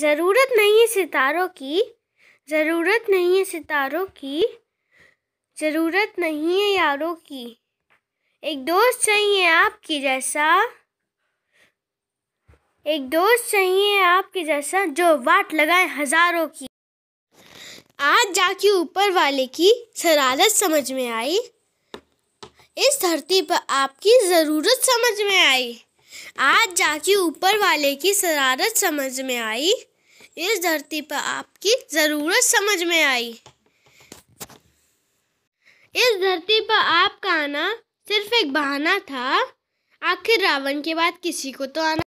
ज़रूरत नहीं है सितारों की ज़रूरत नहीं है सितारों की ज़रूरत नहीं है यारों की एक दोस्त चाहिए आपकी जैसा एक दोस्त चाहिए आपके जैसा जो वाट लगाए हज़ारों की आज जाके ऊपर वाले की शरारत समझ में आई इस धरती पर आपकी ज़रूरत समझ में आई आज जाके ऊपर वाले की शरारत समझ में आई इस धरती पर आपकी ज़रूरत समझ में आई इस धरती पर आपका आना सिर्फ एक बहाना था आखिर रावण के बाद किसी को तो आना